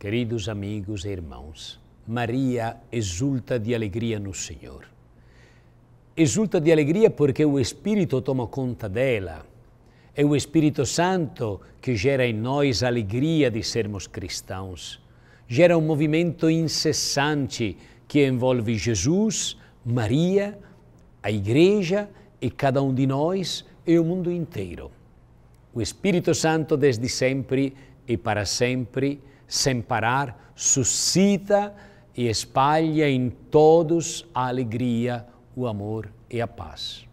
Queridos amigos e irmãos, Maria exulta de alegria no Senhor. Exulta de alegria porque o Espírito toma conta dela. É o Espírito Santo que gera em nós a alegria de sermos cristãos. Gera um movimento incessante que envolve Jesus, Maria, a Igreja e cada um de nós e o mundo inteiro. O Espírito Santo, desde sempre e para sempre, sem parar, suscita e espalha em todos a alegria, o amor e a paz.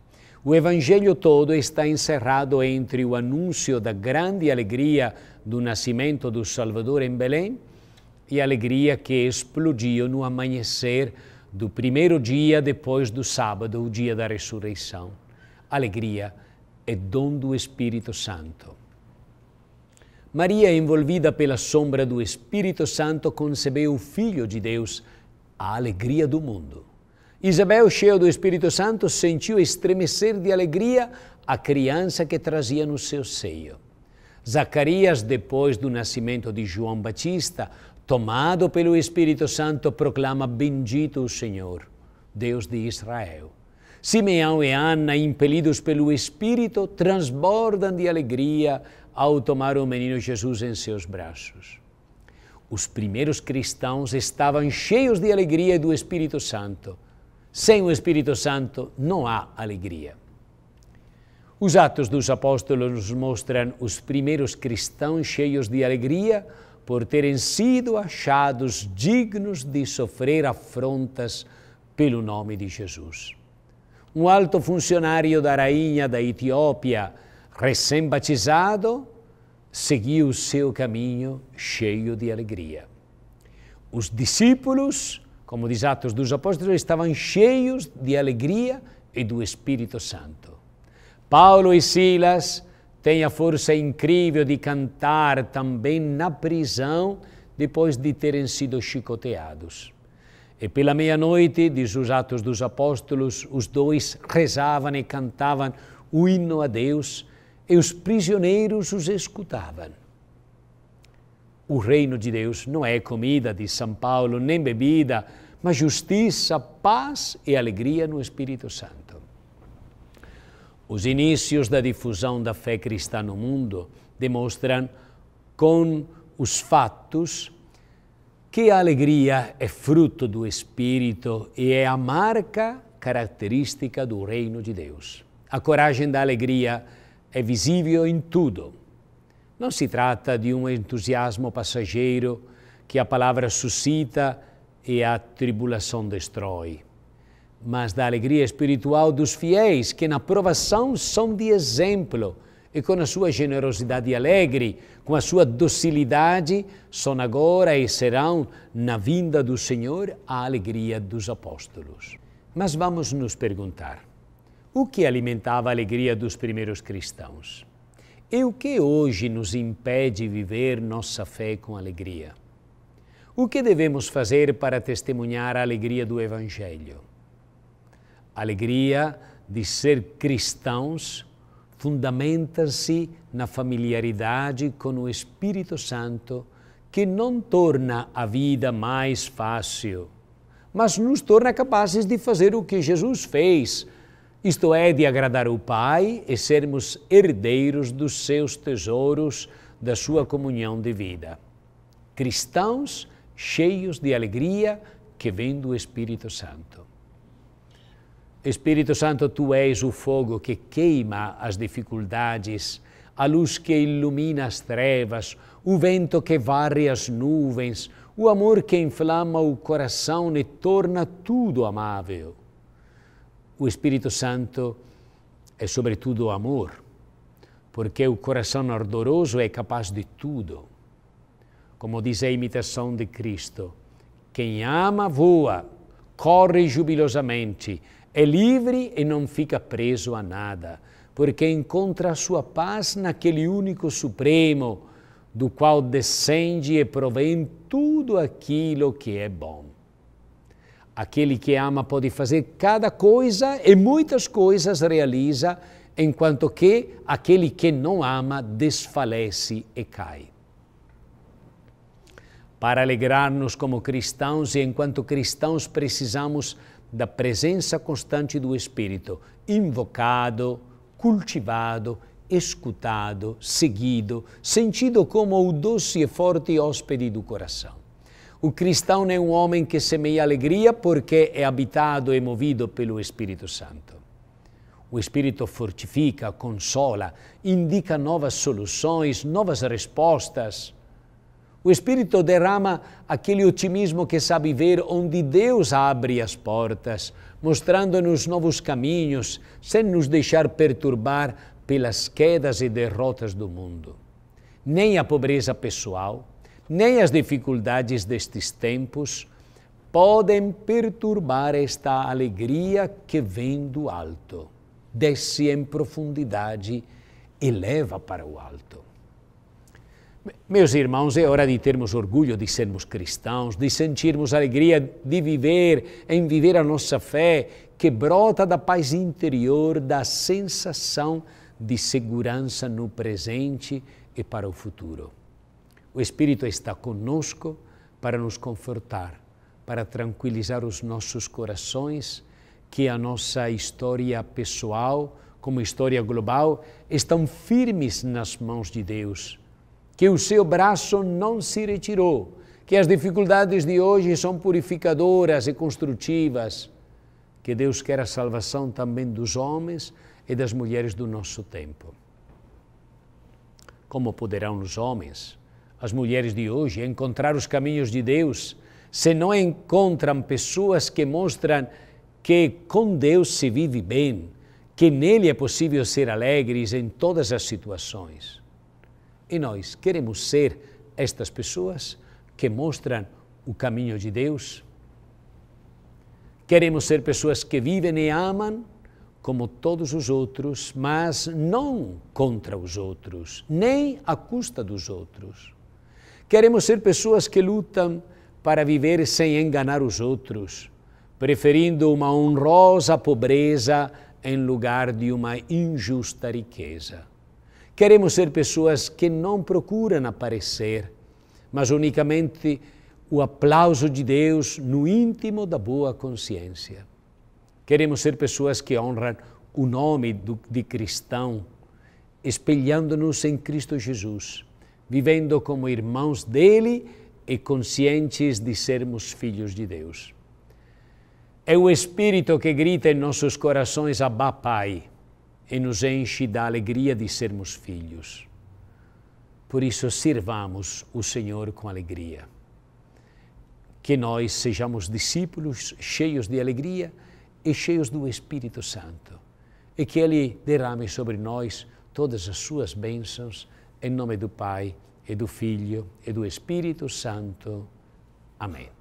O Evangelho todo está encerrado entre o anúncio da grande alegria do nascimento do Salvador em Belém e a alegria que explodiu no amanhecer do primeiro dia depois do sábado, o dia da ressurreição. Alegria é dom do Espírito Santo. Maria, envolvida pela sombra do Espírito Santo, concebeu o Filho de Deus, a alegria do mundo. Isabel, cheia do Espírito Santo, sentiu estremecer de alegria a criança que trazia no seu seio. Zacarias, depois do nascimento de João Batista, tomado pelo Espírito Santo, proclama: Bendito o Senhor, Deus de Israel. Simeão e Ana, impelidos pelo Espírito, transbordam de alegria ao tomar o menino Jesus em seus braços. Os primeiros cristãos estavam cheios de alegria e do Espírito Santo. Sem o Espírito Santo não há alegria. Os Atos dos Apóstolos nos mostram os primeiros cristãos cheios de alegria por terem sido achados dignos de sofrer afrontas pelo nome de Jesus. Um alto funcionário da rainha da Etiópia recém-batizado, seguiu o seu caminho cheio de alegria. Os discípulos, como diz Atos dos Apóstolos, estavam cheios de alegria e do Espírito Santo. Paulo e Silas têm a força incrível de cantar também na prisão depois de terem sido chicoteados. E pela meia-noite, diz os Atos dos Apóstolos, os dois rezavam e cantavam o hino a Deus e os prisioneiros os escutavam. O reino de Deus não é comida de São Paulo, nem bebida, mas justiça, paz e alegria no Espírito Santo. Os inícios da difusão da fé cristã no mundo demonstram com os fatos que a alegria é fruto do Espírito e é a marca característica do reino de Deus. A coragem da alegria é é visível em tudo. Não se trata de um entusiasmo passageiro que a palavra suscita e a tribulação destrói, mas da alegria espiritual dos fiéis que na provação são de exemplo e com a sua generosidade alegre, com a sua docilidade, são agora e serão, na vinda do Senhor, a alegria dos apóstolos. Mas vamos nos perguntar: o que alimentava a alegria dos primeiros cristãos. E o que hoje nos impede de viver nossa fé com alegria? O que devemos fazer para testemunhar a alegria do Evangelho? A alegria de ser cristãos fundamenta-se na familiaridade com o Espírito Santo, que não torna a vida mais fácil, mas nos torna capazes de fazer o que Jesus fez isto é, de agradar o Pai e sermos herdeiros dos seus tesouros, da sua comunhão de vida. Cristãos cheios de alegria que vem do Espírito Santo. Espírito Santo, tu és o fogo que queima as dificuldades, a luz que ilumina as trevas, o vento que varre as nuvens, o amor que inflama o coração e torna tudo amável o Espírito Santo é, sobretudo, amor, porque o coração ardoroso é capaz de tudo. Como diz a imitação de Cristo, quem ama voa, corre jubilosamente, é livre e não fica preso a nada, porque encontra a sua paz naquele único Supremo, do qual descende e provém tudo aquilo que é bom. Aquele que ama pode fazer cada coisa e muitas coisas realiza, enquanto que aquele que não ama desfalece e cai. Para alegrar-nos como cristãos e enquanto cristãos precisamos da presença constante do Espírito, invocado, cultivado, escutado, seguido, sentido como o doce e forte hóspede do coração. O cristão é um homem que semeia alegria porque é habitado e movido pelo Espírito Santo. O Espírito fortifica, consola, indica novas soluções, novas respostas. O Espírito derrama aquele otimismo que sabe ver onde Deus abre as portas, mostrando-nos novos caminhos, sem nos deixar perturbar pelas quedas e derrotas do mundo. Nem a pobreza pessoal, nem as dificuldades destes tempos podem perturbar esta alegria que vem do alto, desce em profundidade e leva para o alto. Meus irmãos, é hora de termos orgulho de sermos cristãos, de sentirmos alegria de viver, em viver a nossa fé, que brota da paz interior, da sensação de segurança no presente e para o futuro. O Espírito está conosco para nos confortar, para tranquilizar os nossos corações, que a nossa história pessoal, como história global, estão firmes nas mãos de Deus, que o seu braço não se retirou, que as dificuldades de hoje são purificadoras e construtivas, que Deus quer a salvação também dos homens e das mulheres do nosso tempo. Como poderão os homens as mulheres de hoje, encontrar os caminhos de Deus, se não encontram pessoas que mostram que com Deus se vive bem, que nele é possível ser alegres em todas as situações. E nós queremos ser estas pessoas que mostram o caminho de Deus? Queremos ser pessoas que vivem e amam como todos os outros, mas não contra os outros, nem à custa dos outros. Queremos ser pessoas que lutam para viver sem enganar os outros, preferindo uma honrosa pobreza em lugar de uma injusta riqueza. Queremos ser pessoas que não procuram aparecer, mas unicamente o aplauso de Deus no íntimo da boa consciência. Queremos ser pessoas que honram o nome de cristão, espelhando-nos em Cristo Jesus vivendo como irmãos dele e conscientes de sermos filhos de Deus. É o Espírito que grita em nossos corações Abba Pai e nos enche da alegria de sermos filhos. Por isso, sirvamos o Senhor com alegria. Que nós sejamos discípulos cheios de alegria e cheios do Espírito Santo, e que Ele derrame sobre nós todas as suas bênçãos e nome do Pai, e do Figlio, e do Espírito Santo. Amém.